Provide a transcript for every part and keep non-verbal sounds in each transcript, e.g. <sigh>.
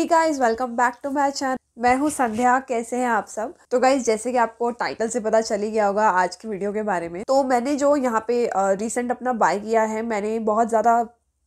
he guys welcome back to my channel मैं हूँ संध्या कैसे हैं आप सब तो गाइज जैसे कि आपको टाइटल से पता चल ही गया होगा आज की वीडियो के बारे में तो मैंने जो यहाँ पे रिसेंट अपना बाय किया है मैंने बहुत ज़्यादा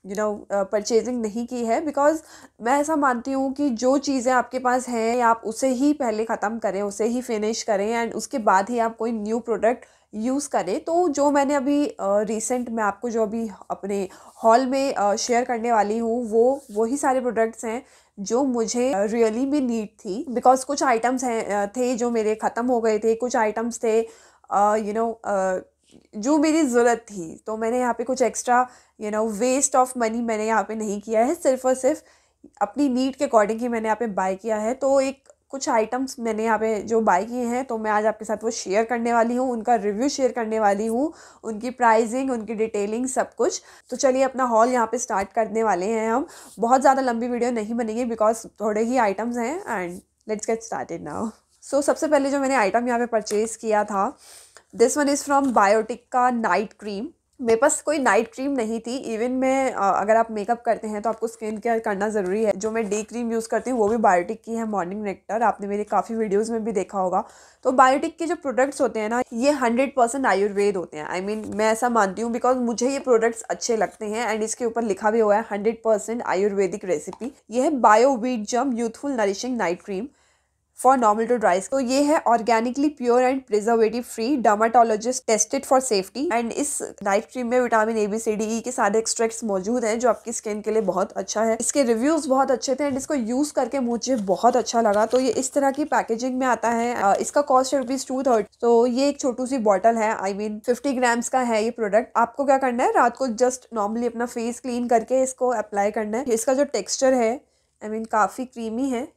यू नो परचेजिंग नहीं की है बिकॉज मैं ऐसा मानती हूँ कि जो चीज़ें आपके पास हैं आप उसे ही पहले ख़त्म करें उसे ही फिनिश करें एंड उसके बाद ही आप कोई न्यू प्रोडक्ट यूज़ करें तो जो मैंने अभी रिसेंट मैं आपको जो अभी अपने हॉल में शेयर करने वाली हूँ वो वही सारे प्रोडक्ट्स हैं जो मुझे रियली में नीड थी बिकॉज कुछ आइटम्स हैं थे जो मेरे ख़त्म हो गए थे कुछ आइटम्स थे यू नो जो मेरी ज़रूरत थी तो मैंने यहाँ पे कुछ extra you know waste of money मैंने यहाँ पे नहीं किया है सिर्फ और सिर्फ अपनी नीड के अकॉर्डिंग ही मैंने यहाँ पे बाय किया है तो एक कुछ आइटम्स मैंने यहाँ पे जो बाई किए हैं तो मैं आज आपके साथ वो शेयर करने वाली हूँ उनका रिव्यू शेयर करने वाली हूँ उनकी प्राइसिंग उनकी डिटेलिंग सब कुछ तो चलिए अपना हॉल यहाँ पे स्टार्ट करने वाले हैं हम बहुत ज़्यादा लंबी वीडियो नहीं बनेगी बिकॉज थोड़े ही आइटम्स हैं and let's get in now so सबसे पहले जो मैंने आइटम यहाँ पर परचेज़ किया था this one is from Biotique का नाइट क्रीम मेरे पास कोई नाइट क्रीम नहीं थी इवन मैं अगर आप मेकअप करते हैं तो आपको स्किन केयर करना ज़रूरी है जो मैं डे क्रीम यूज़ करती हूँ वो भी बायोटिक की है मॉर्निंग नेक्टर आपने मेरे काफ़ी वीडियोस में भी देखा होगा तो बायोटिक के जो प्रोडक्ट्स होते हैं ना ये हंड्रेड परसेंट आयुर्वेद होते हैं आई I मीन mean, मैं ऐसा मानती हूँ बिकॉज मुझे ये प्रोडक्ट्स अच्छे लगते हैं एंड इसके ऊपर लिखा भी हुआ है हंड्रेड आयुर्वेदिक रेसिपी ये है bio wheat germ youthful nourishing night cream for normal to dries तो ये है organically pure and preservative free dermatologist tested for safety and इस नाइट क्रीम में vitamin A B C D E के सारे एक्सट्रैक्ट्स मौजूद हैं जो आपकी स्किन के लिए बहुत अच्छा है इसके रिव्यूज बहुत अच्छे थे एंड इसको यूज करके मुझे बहुत अच्छा लगा तो ये इस तरह की पैकेजिंग में आता है इसका कॉस्ट है रुपीज टू थर्ड तो ये एक छोटू सी बॉटल है आई मीन फिफ्टी ग्राम्स का है ये प्रोडक्ट आपको क्या करना है रात को जस्ट नॉर्मली अपना फेस क्लीन करके इसको अप्लाई करना है इसका जो टेक्स्चर है आई I मीन mean, काफ़ी क्रीमी है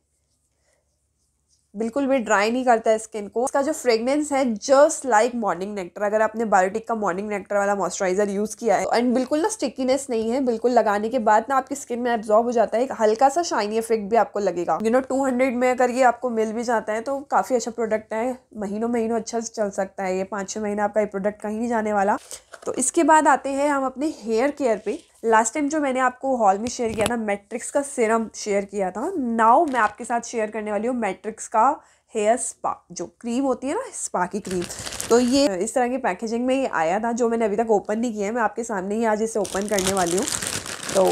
बिल्कुल भी ड्राई नहीं करता है स्किन को इसका जो फ्रेगनेंस है जस्ट लाइक मॉर्निंग नेक्टर अगर आपने बायोटिक का मॉर्निंग नेक्टर वाला मॉइस्चराइजर यूज किया है एंड बिल्कुल ना स्टिकीनेस नहीं है बिल्कुल लगाने के बाद ना आपकी स्किन में एब्जॉर्व हो जाता है एक हल्का सा शाइनी इफेक्ट भी आपको लगेगा यू नो टू में अगर ये आपको मिल भी जाता है तो काफी अच्छा प्रोडक्ट है महीनों महीनों अच्छा चल सकता है ये पाँच छः महीना आपका ये प्रोडक्ट कहीं नहीं जाने वाला तो इसके बाद आते हैं हम अपने हेयर केयर पे लास्ट टाइम जो मैंने आपको हॉल में शेयर किया था मैट्रिक्स का सिरम शेयर किया था नाउ मैं आपके साथ शेयर करने वाली हूँ मैट्रिक्स का हेयर स्पा जो क्रीम होती है ना स्पा की क्रीम तो ये इस तरह की पैकेजिंग में ये आया था जो मैंने अभी तक ओपन नहीं किया है मैं आपके सामने ही आज इसे ओपन करने वाली हूँ तो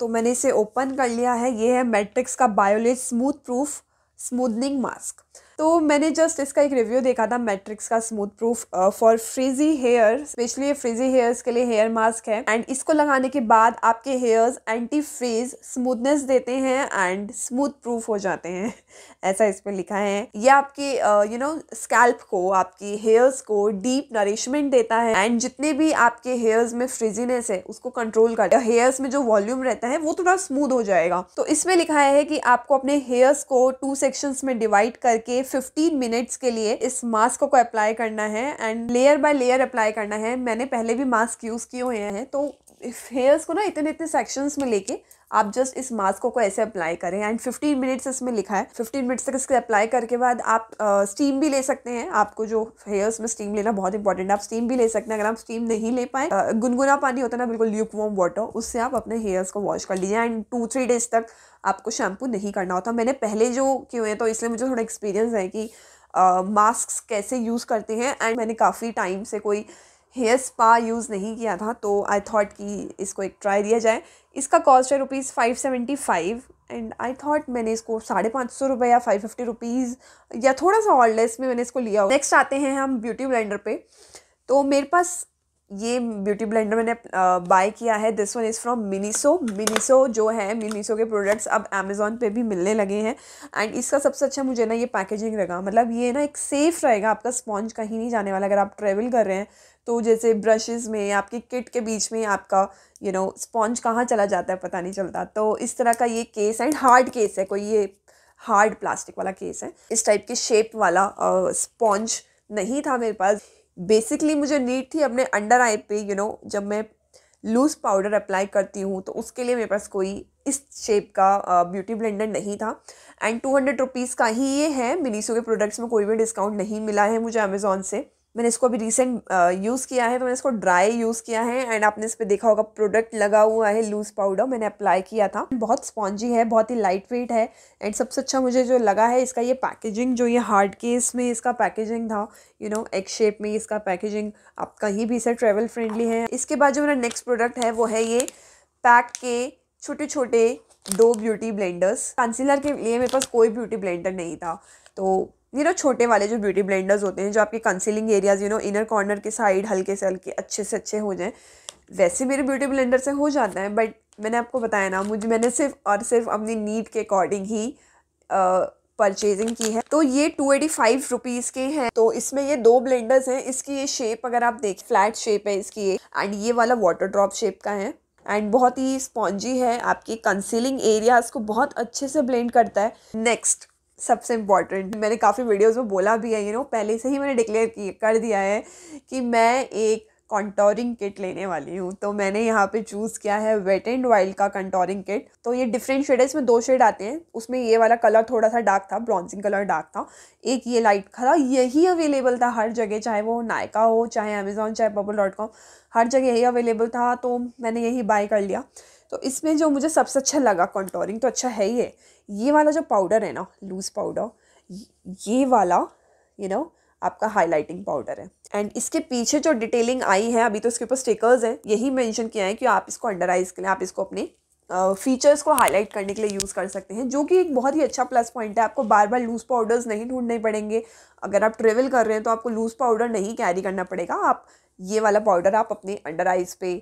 तो मैंने इसे ओपन कर लिया है ये है मैट्रिक्स का Biolage smooth proof smoothening mask तो मैंने जस्ट इसका एक रिव्यू देखा था मैट्रिक्स का smooth proof for frizzy hair specially frizzy hairs के लिए हेयर मास्क है एंड इसको लगाने के बाद आपके हेयर्स एंटी फ्रीज स्मूथनेस देते हैं एंड स्मूथ प्रूफ हो जाते हैं <laughs> ऐसा इस पर लिखा है ये आपके यू नो स्कैल्प को आपकी हेयर्स को डीप नरिशमेंट देता है एंड जितने भी आपके हेयर्स में फ्रिजीनेस है उसको कंट्रोल करता है हेयर्स में जो वॉल्यूम रहता है वो थोड़ा स्मूथ हो जाएगा तो इसमें लिखा है कि आपको अपने हेयर्स को टू सेक्शंस में डिवाइड करके 15 मिनट्स के लिए इस मास्क को अप्लाई करना है and layer by layer apply करना है मैंने पहले भी मास्क यूज़ किए हुए हैं तो हेयर्स को ना इतने इतने सेक्शंस में लेके आप जस्ट इस मास्क को, ऐसे अप्लाई करें एंड 15 मिनट्स इसमें लिखा है 15 मिनट्स तक इसके अप्लाई करके बाद आप स्टीम भी ले सकते हैं आपको जो हेयर्स में स्टीम लेना बहुत इंपॉर्टेंट है आप स्टीम भी ले सकते हैं अगर आप स्टीम नहीं ले पाए गुनगुना पानी होता है ना बिल्कुल ल्यूक वॉम वाटर उससे आप अपने हेयर्स को वॉश कर लीजिए एंड टू थ्री डेज तक आपको शैम्पू नहीं करना होता मैंने पहले जो किए तो इसलिए मुझे थोड़ा एक्सपीरियंस है कि मास्क uh, कैसे यूज़ करते हैं एंड मैंने काफ़ी टाइम से कोई हेयर स्पा यूज़ नहीं किया था तो आई थॉट कि इसको एक ट्राई दिया जाए इसका कॉस्ट है rupees five seventy five and I thought मैंने इसको साढ़े पाँच सौ रुपये या फाइव फिफ्टी रुपीज़ या थोड़ा सा और लेस में मैंने इसको लिया नेक्स्ट आते हैं हम ब्यूटी ब्लेंडर पे तो मेरे पास ये ब्यूटी ब्लेंडर मैंने बाय किया है this one is from Miniso Miniso जो है मिनीसो के प्रोडक्ट्स अब अमेज़ोन पे भी मिलने लगे हैं एंड इसका सबसे अच्छा मुझे ना ये पैकेजिंग लगा मतलब ये ना एक सेफ़ रहेगा आपका स्पॉन्ज कहीं नहीं जाने वाला अगर आप ट्रेवल कर रहे हैं तो जैसे ब्रशेज़ में आपके किट के बीच में आपका यू नो स्पॉन्ज कहाँ चला जाता है पता नहीं चलता तो इस तरह का ये केस एंड हार्ड केस है कोई ये हार्ड प्लास्टिक वाला केस है इस टाइप के शेप वाला स्पॉन्ज नहीं था मेरे पास बेसिकली मुझे नीड थी अपने अंडर आई पे यू नो जब मैं लूज़ पाउडर अप्लाई करती हूँ तो उसके लिए मेरे पास कोई इस शेप का ब्यूटी ब्लेंडर नहीं था एंड टू हंड्रेड रुपीज़ का ही ये है मिनीसो के प्रोडक्ट्स में कोई भी डिस्काउंट नहीं मिला है मुझे अमेज़ोन से मैंने इसको अभी रिसेंट यूज़ किया है तो मैंने इसको ड्राई यूज़ किया है एंड आपने इस पर देखा होगा प्रोडक्ट लगा हुआ है लूज़ पाउडर मैंने अप्लाई किया था बहुत स्पॉन्जी है बहुत ही लाइट वेट है एंड सबसे अच्छा मुझे जो लगा है इसका ये पैकेजिंग जो ये हार्ड केस में इसका पैकेजिंग था यू नो एग शेप में इसका पैकेजिंग आप कहीं भी इसे ट्रेवल फ्रेंडली है इसके बाद जो मेरा नेक्स्ट प्रोडक्ट है वो है ये पैक के छोटे छोटे दो ब्यूटी ब्लेंडर्स कंसीलर के लिए मेरे पास कोई ब्यूटी ब्लेंडर नहीं था तो यू नो छोटे वाले जो ब्यूटी ब्लेंडर्स होते हैं जो आपके concealing areas you know inner corner के साइड हल्के से हल्के अच्छे से अच्छे हो जाएँ वैसे मेरे ब्यूटी ब्लेंडर से हो जाता है बट मैंने आपको बताया ना मुझे मैंने सिर्फ और सिर्फ अपनी नीड के अकॉर्डिंग ही परचेजिंग की है तो ये टू एटी फाइव रुपीज़ के हैं तो इसमें ये दो ब्लेंडर्स हैं इसकी ये शेप अगर आप देख फ्लैट शेप है इसकी ये एंड ये वाला वाटर ड्रॉप शेप का है एंड बहुत ही स्पॉन्जी है आपकी कंसीलिंग एरियाज को बहुत अच्छे से ब्लेंड करता है नेक्स्ट सबसे इम्पॉर्टेंट मैंने काफ़ी वीडियोस में बोला भी है यू you नो know, पहले से ही मैंने डिक्लेयर कर दिया है कि मैं एक कंटोरिंग किट लेने वाली हूँ तो मैंने यहाँ पे चूज़ किया है वेट एंड वाइल्ड का कंटोरिंग किट तो ये डिफरेंट शेड है इसमें दो शेड आते हैं उसमें ये वाला कलर थोड़ा सा डार्क था ब्रॉन्जिंग कलर डार्क था एक ये लाइट था यही अवेलेबल था हर जगह चाहे वो नायका हो चाहे अमेज़ोन चाहे बबल डॉट कॉम हर जगह यही अवेलेबल था तो मैंने यही बाय कर लिया तो इसमें जो मुझे सबसे अच्छा लगा कंटोरिंग तो अच्छा है ही है ये वाला जो पाउडर है ना लूज़ पाउडर ये वाला यू you नो know, आपका हाईलाइटिंग पाउडर है एंड इसके पीछे जो डिटेलिंग आई है अभी तो इसके ऊपर स्टिकर्स हैं यही मेंशन किया है कि आप इसको अंडर आइज के लिए आप इसको अपने फीचर्स uh, को हाईलाइट करने के लिए यूज़ कर सकते हैं जो कि एक बहुत ही अच्छा प्लस पॉइंट है आपको बार बार लूज़ पाउडर्स नहीं ढूंढने पड़ेंगे अगर आप ट्रेवल कर रहे हैं तो आपको लूज़ पाउडर नहीं कैरी करना पड़ेगा आप ये वाला पाउडर आप अपने अंडर आइज पे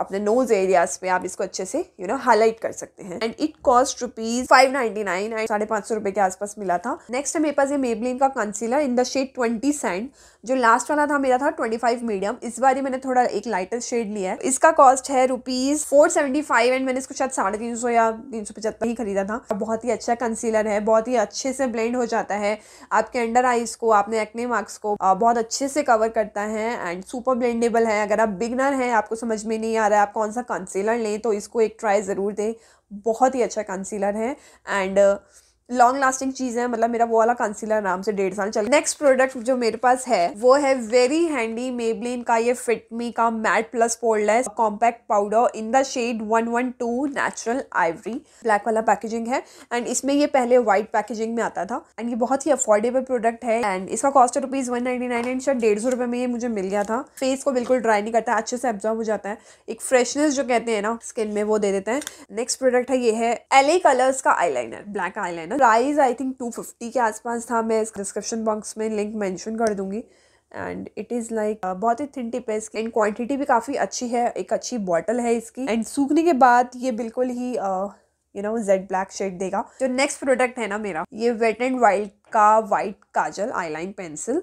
अपने नोज एरियाज़ पे आप इसको अच्छे से यू नो हाईलाइट कर सकते हैं and it cost rupees five ninety nine and साढ़े पाँच सौ रुपए के आसपास मिला था नेक्स्ट है मेरे पास ये मेबलिन का concealer in the shade twenty sand जो लास्ट वाला था मेरा था ट्वेंटी फाइव मीडियम इस बार ही मैंने थोड़ा एक लाइटर शेड लिया है इसका कॉस्ट है rupees four seventy five and मैंने इसको शायद साढ़े तीन सौ या तीन सौ पचहत्तर ही खरीदा था बहुत ही अच्छा कंसीलर है बहुत ही अच्छे से ब्लेंड हो जाता है आपके अंडर आइज को आपने एक्ने मार्क्स को बहुत अच्छे से कवर करता है एंड सुपर ब्लेंडेबल हैं अगर आप बिगनर हैं आपको समझ में नहीं आ रहा है आप कौन सा कंसीलर लें तो इसको एक ट्राई ज़रूर दें बहुत ही अच्छा कंसीलर है एंड uh, लॉन्ग लास्टिंग चीज़ है मतलब मेरा वो वाला कंसीलर आराम से डेढ़ साल चल नेक्स्ट प्रोडक्ट जो मेरे पास है वो है वेरी हैंडी मेबलिन का ये फिटमी का matte plus poreless compact powder in the shade one one two natural ivory black वाला पैकेजिंग है एंड इसमें ये पहले व्हाइट पैकेजिंग में आता था एंड ये बहुत ही अफोर्डेबल प्रोडक्ट है एंड इसका कॉस्ट है रुपीज़ वन एंड शायद डेढ़ सौ रुपये में ये मुझे मिल गया था फेस को बिल्कुल ड्राई नहीं करता अच्छे से एब्जॉर्व हो जाता है एक फ्रेशनेस जो कहते हैं ना स्किन में वो दे देते हैं नेक्स्ट प्रोडक्ट है ये है एल कलर्स का liner black liner price I think two fifty के आसपास था मैं इस डिस्क्रिप्शन बॉक्स में लिंक मेंशन कर दूंगी एंड इट इज़ लाइक बहुत ही थिन टिप है इसकी एंड क्वान्टिटी भी काफ़ी अच्छी है एक अच्छी बॉटल है इसकी एंड सूखने के बाद ये बिल्कुल ही you know jet black shade देगा जो नेक्स्ट प्रोडक्ट है ना मेरा ये वेट एंड वाइल्ड का white kajal line pencil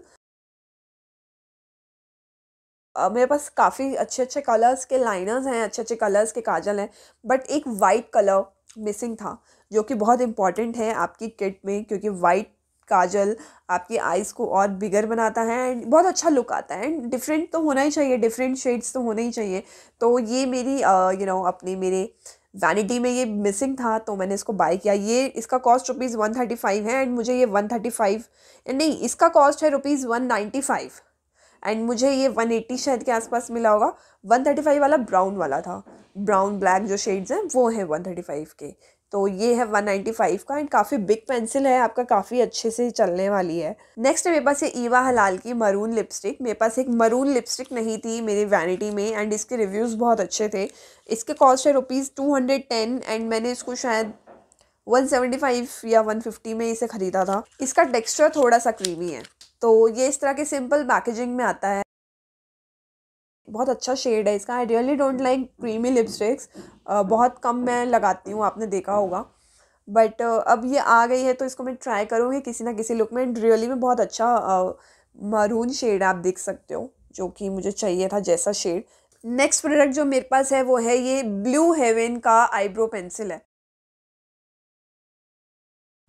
Uh, मेरे पास काफ़ी अच्छे अच्छे कलर्स के लाइनर्स हैं अच्छे अच्छे कलर्स के काजल हैं बट एक वाइट कलर मिसिंग था जो कि बहुत इंपॉर्टेंट है आपकी किट में क्योंकि वाइट काजल आपकी आइज़ को और बिगर बनाता है एंड बहुत अच्छा लुक आता है एंड डिफरेंट तो होना ही चाहिए डिफरेंट शेड्स तो होने ही चाहिए तो ये मेरी यू नो अपने अपनी मेरे वैनिटी में ये मिसिंग था तो मैंने इसको बाय किया ये इसका cost rupees one thirty five है एंड मुझे ये वन थर्टी फाइव नहीं इसका कॉस्ट है rupees one ninety five and मुझे ये वन एट्टी शायद के आसपास मिला होगा वन थर्टी फाइव वाला ब्राउन वाला था ब्राउन ब्लैक जो शेड्स हैं वो हैं वन थर्टी फाइव के तो ये है 195 का एंड काफ़ी बिग पेंसिल है आपका काफ़ी अच्छे से चलने वाली है नेक्स्ट है मेरे पास ये ईवा हलाल की मरून लिपस्टिक मेरे पास एक मरून लिपस्टिक नहीं थी मेरी वैनिटी में एंड इसके रिव्यूज़ बहुत अच्छे थे इसके कॉस्ट है रुपीज़ टू एंड मैंने इसको शायद 175 या 150 में इसे ख़रीदा था इसका टेक्स्चर थोड़ा सा क्रीमी है तो ये इस तरह के सिंपल पैकेजिंग में आता है बहुत अच्छा शेड है इसका I really don't like creamy lipsticks बहुत कम मैं लगाती हूँ आपने देखा होगा बट uh, अब ये आ गई है तो इसको मैं ट्राई करूँगी किसी ना किसी लुक में एंड रियली में बहुत अच्छा मरून uh, शेड आप देख सकते हो जो कि मुझे चाहिए था जैसा शेड नेक्स्ट प्रोडक्ट जो मेरे पास है वो है ये ब्लू हेवन का आईब्रो पेंसिल है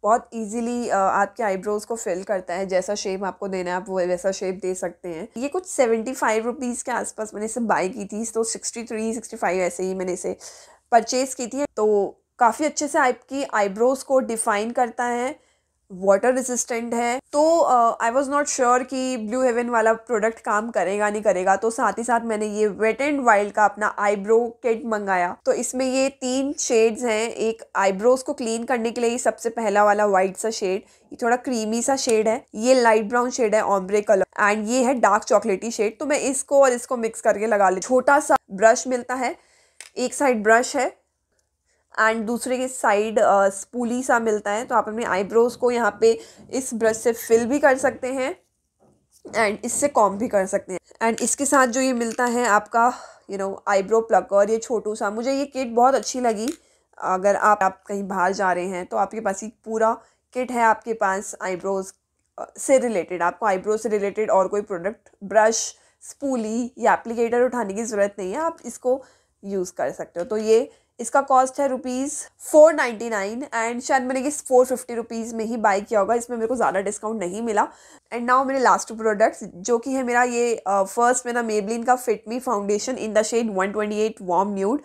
बहुत ईजिली आपके आईब्रोज को फिल करता है जैसा शेप आपको देना है आप वो वैसा शेप दे सकते हैं ये कुछ सेवेंटी फाइव रुपीज़ के आसपास मैंने इसे बाई की थी तो सिक्सटी थ्री सिक्सटी फाइव ऐसे ही मैंने इसे परचेज़ की थी तो काफ़ी अच्छे से आपकी आईब्रोज को डिफ़ाइन करता है वाटर रेजिस्टेंट है तो आई वॉज नॉट श्योर कि ब्लू हेवन वाला प्रोडक्ट काम करेगा नहीं करेगा तो साथ ही साथ मैंने ये वेट एंड वाइल्ड का अपना आईब्रो किट मंगाया तो इसमें ये तीन शेड्स हैं एक आईब्रोज को क्लीन करने के लिए ये सबसे पहला वाला वाइट सा शेड ये थोड़ा क्रीमी सा शेड है ये लाइट ब्राउन शेड है ऑम्ब्रे कलर एंड ये है डार्क चॉकलेटी शेड तो मैं इसको और इसको मिक्स करके लगा ली छोटा सा ब्रश मिलता है एक साइड ब्रश है एंड दूसरे के साइड स्पूली सा मिलता है तो आप अपने आईब्रोज़ को यहाँ पे इस ब्रश से फिल भी कर सकते हैं एंड इससे कॉम भी कर सकते हैं एंड इसके साथ जो ये मिलता है आपका यू नो आईब्रो प्लकर ये छोटू सा मुझे ये किट बहुत अच्छी लगी अगर आप आप कहीं बाहर जा रहे हैं तो आपके पास एक पूरा किट है आपके पास आईब्रोज़ से रिलेटेड आपको आईब्रो से रिलेटेड और कोई प्रोडक्ट ब्रश स्पूली या एप्लीकेटर उठाने की ज़रूरत नहीं है आप इसको यूज़ कर सकते हो तो ये इसका कॉस्ट है rupees four ninety nine and शायद मैंने ये फोर फिफ्टी रुपीज़ में ही बाई किया होगा इसमें मेरे को ज़्यादा डिस्काउंट नहीं मिला एंड नाउ मेरे लास्ट प्रोडक्ट्स जो कि है मेरा ये फर्स्ट uh, मेरा मेबलिन का fit me foundation in the shade one twenty eight warm nude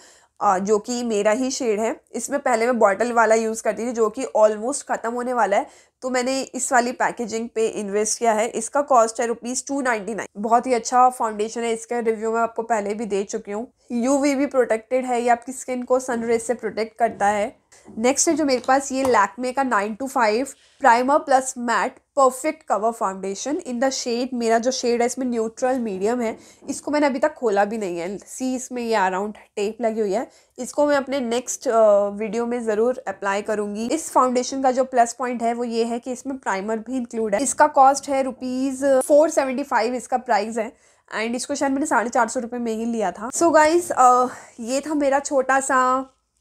जो कि मेरा ही शेड है इसमें पहले मैं बॉटल वाला यूज़ करती थी जो कि ऑलमोस्ट ख़त्म होने वाला है तो मैंने इस वाली पैकेजिंग पे इन्वेस्ट किया है इसका कॉस्ट है रुपीज़ टू नाइन्टी नाइन बहुत ही अच्छा फाउंडेशन है इसका रिव्यू मैं आपको पहले भी दे चुकी हूँ यू भी प्रोटेक्टेड है ये आपकी स्किन को सनरेज से प्रोटेक्ट करता है नेक्स्ट है जो मेरे पास ये लैकमे का nine to five primer plus matte perfect cover foundation in the shade मेरा जो शेड है इसमें न्यूट्रल मीडियम है इसको मैंने अभी तक खोला भी नहीं है सी इसमें ये अराउंड टेप लगी हुई है इसको मैं अपने नेक्स्ट वीडियो में ज़रूर अप्लाई करूँगी इस फाउंडेशन का जो प्लस पॉइंट है वो ये है कि इसमें प्राइमर भी इंक्लूड है इसका कॉस्ट है रुपीज़ फोर सेवेंटी फाइव इसका प्राइस है एंड इसको शायद मैंने साढ़े चार सौ रुपये में ही लिया था सो so गाइज uh, ये था मेरा छोटा सा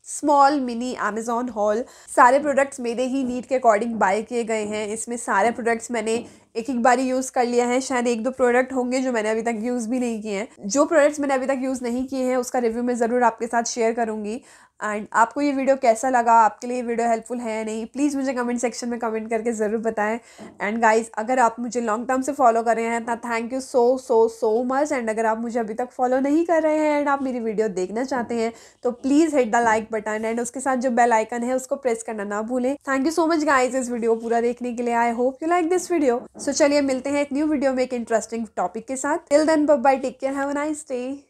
स्मॉल मिनी अमेजोन हॉल सारे प्रोडक्ट्स मेरे ही नीड के अकॉर्डिंग बाय किए गए हैं इसमें सारे प्रोडक्ट्स मैंने एक एक बार ही यूज़ कर लिया है शायद एक दो प्रोडक्ट होंगे जो मैंने अभी तक यूज़ भी नहीं किए हैं जो प्रोडक्ट्स मैंने अभी तक यूज़ नहीं किए हैं उसका रिव्यू मैं ज़रूर आपके साथ शेयर करूंगी एंड आपको ये वीडियो कैसा लगा आपके लिए वीडियो हेल्पफुल है या नहीं प्लीज़ मुझे कमेंट सेक्शन में कमेंट करके ज़रूर बताएं एंड गाइस अगर आप मुझे लॉन्ग टर्म से फॉलो कर रहे हैं तो thank you so so so much and अगर आप मुझे अभी तक फॉलो नहीं कर रहे हैं एंड आप मेरी वीडियो देखना चाहते हैं तो please hit the like button and उसके साथ जो बेल आइकन है उसको प्रेस करना ना भूलें thank you so much guys इस वीडियो पूरा देखने के लिए I hope you like this video so चलिए मिलते हैं एक न्यू वीडियो में एक इंटरेस्टिंग टॉपिक के साथ till then bye take care have a nice day